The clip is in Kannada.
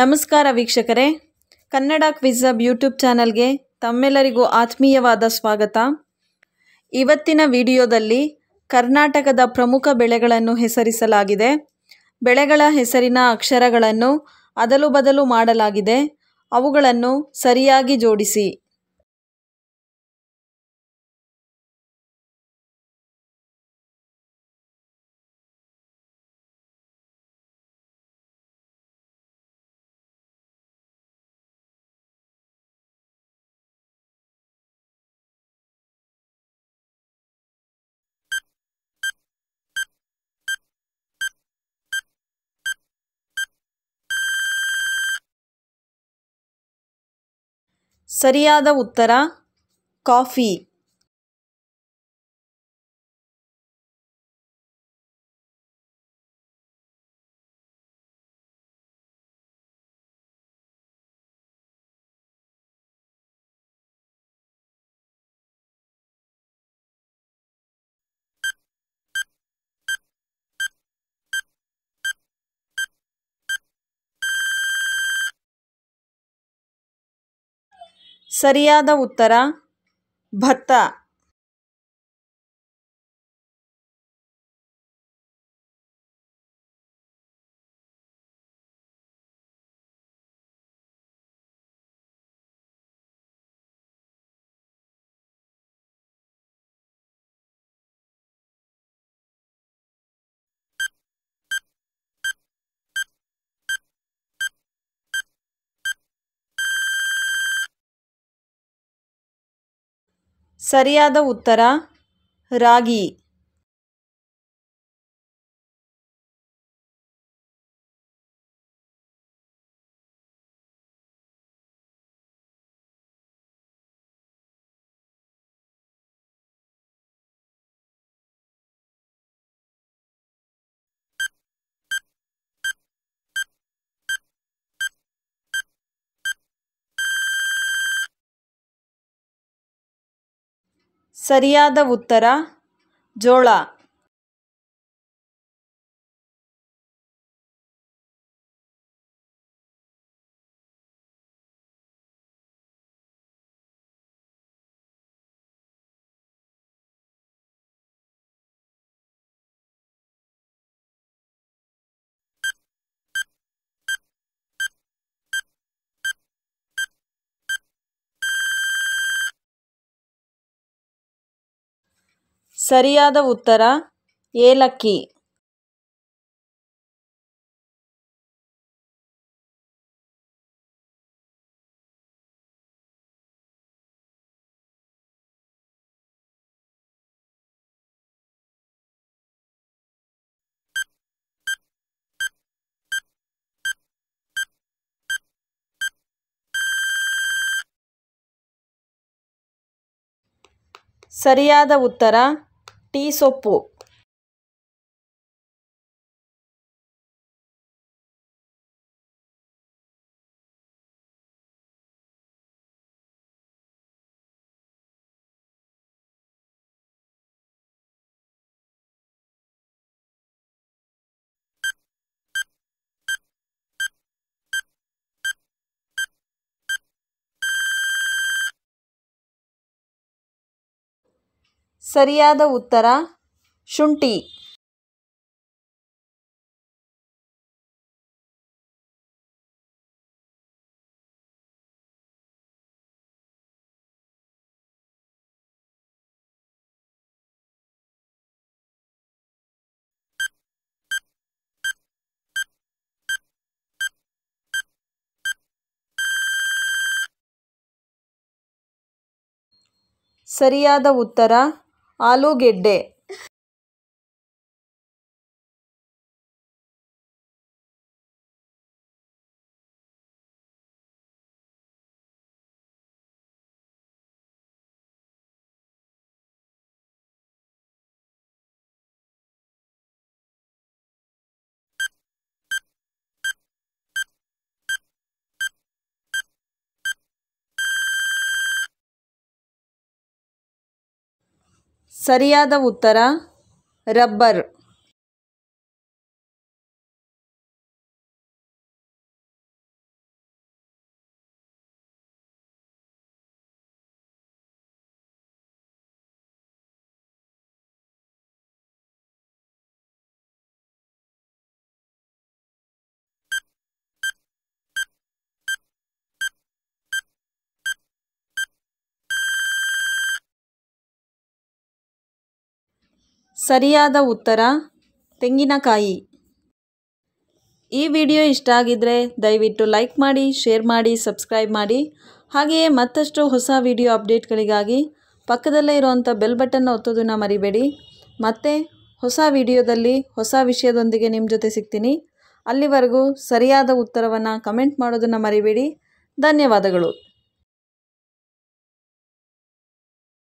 ನಮಸ್ಕಾರ ವೀಕ್ಷಕರೇ ಕನ್ನಡ ಕ್ವಿಝಬ್ ಯೂಟ್ಯೂಬ್ ಚಾನಲ್ಗೆ ತಮ್ಮೆಲ್ಲರಿಗೂ ಆತ್ಮೀಯವಾದ ಸ್ವಾಗತ ಇವತ್ತಿನ ವಿಡಿಯೋದಲ್ಲಿ ಕರ್ನಾಟಕದ ಪ್ರಮುಖ ಬೆಳೆಗಳನ್ನು ಹೆಸರಿಸಲಾಗಿದೆ ಬೆಳೆಗಳ ಹೆಸರಿನ ಅಕ್ಷರಗಳನ್ನು ಅದಲು ಬದಲು ಮಾಡಲಾಗಿದೆ ಅವುಗಳನ್ನು ಸರಿಯಾಗಿ ಜೋಡಿಸಿ ಸರಿಯಾದ ಉತ್ತರ ಕಾಫಿ ಸರಿಯಾದ ಉತ್ತರ ಭತ್ತ ಸರಿಯಾದ ಉತ್ತರ ರಾಗಿ ಸರಿಯಾದ ಉತ್ತರ ಜೋಳ ಸರಿಯಾದ ಉತ್ತರ ಏಲಕ್ಕಿ ಸರಿಯಾದ ಉತ್ತರ टी सोप्पु ಸರಿಯಾದ ಉತ್ತರ ಶುಂಠಿ ಸರಿಯಾದ ಉತ್ತರ ಆಲೂಗೆಡ್ಡೆ ಸರಿಯಾದ ಉತ್ತರ ರಬ್ಬರ್ ಸರಿಯಾದ ಉತ್ತರ ತೆಂಗಿನಕಾಯಿ ಈ ವಿಡಿಯೋ ಇಷ್ಟ ಆಗಿದ್ದರೆ ದಯವಿಟ್ಟು ಲೈಕ್ ಮಾಡಿ ಶೇರ್ ಮಾಡಿ ಸಬ್ಸ್ಕ್ರೈಬ್ ಮಾಡಿ ಹಾಗೆಯೇ ಮತ್ತಷ್ಟು ಹೊಸ ವಿಡಿಯೋ ಅಪ್ಡೇಟ್ಗಳಿಗಾಗಿ ಪಕ್ಕದಲ್ಲೇ ಇರುವಂಥ ಬೆಲ್ ಬಟನ್ನ ಒತ್ತೋದನ್ನು ಮರಿಬೇಡಿ ಮತ್ತೆ ಹೊಸ ವಿಡಿಯೋದಲ್ಲಿ ಹೊಸ ವಿಷಯದೊಂದಿಗೆ ನಿಮ್ಮ ಜೊತೆ ಸಿಗ್ತೀನಿ ಅಲ್ಲಿವರೆಗೂ ಸರಿಯಾದ ಉತ್ತರವನ್ನು ಕಮೆಂಟ್ ಮಾಡೋದನ್ನು ಮರಿಬೇಡಿ ಧನ್ಯವಾದಗಳು